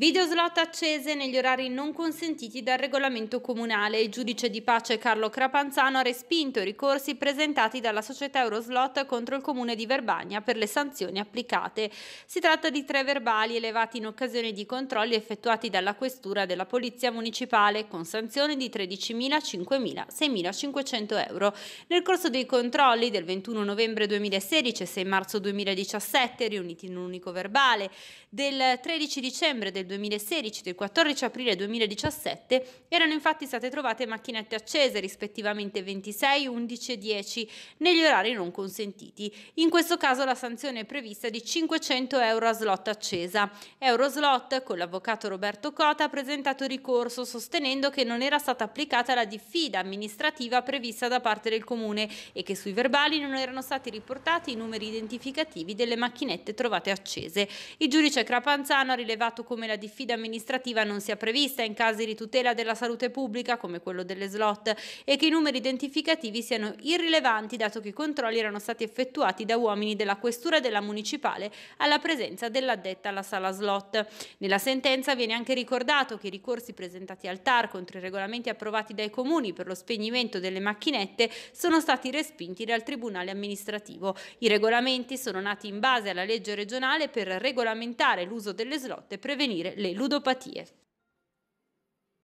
Videoslot accese negli orari non consentiti dal regolamento comunale. Il giudice di pace Carlo Crapanzano ha respinto i ricorsi presentati dalla società Euroslot contro il comune di Verbagna per le sanzioni applicate. Si tratta di tre verbali elevati in occasione di controlli effettuati dalla questura della Polizia Municipale con sanzioni di 13.000, 5.000, 6.500 euro. Nel corso dei controlli del 21 novembre 2016 e 6 marzo 2017, riuniti in un unico verbale, del 13 dicembre del 2016 e del 14 aprile 2017 erano infatti state trovate macchinette accese rispettivamente 26, 11 e 10 negli orari non consentiti. In questo caso la sanzione è prevista di 500 euro a slot accesa. Euroslot, con l'avvocato Roberto Cota, ha presentato ricorso sostenendo che non era stata applicata la diffida amministrativa prevista da parte del comune e che sui verbali non erano stati riportati i numeri identificativi delle macchinette trovate accese. Il giudice Crapanzano ha rilevato come la la diffida amministrativa non sia prevista in casi di tutela della salute pubblica come quello delle slot e che i numeri identificativi siano irrilevanti dato che i controlli erano stati effettuati da uomini della questura della municipale alla presenza dell'addetta alla sala slot. Nella sentenza viene anche ricordato che i ricorsi presentati al TAR contro i regolamenti approvati dai comuni per lo spegnimento delle macchinette sono stati respinti dal Tribunale amministrativo. I regolamenti sono nati in base alla legge regionale per regolamentare l'uso delle slot e prevenire prevenire le ludopatie.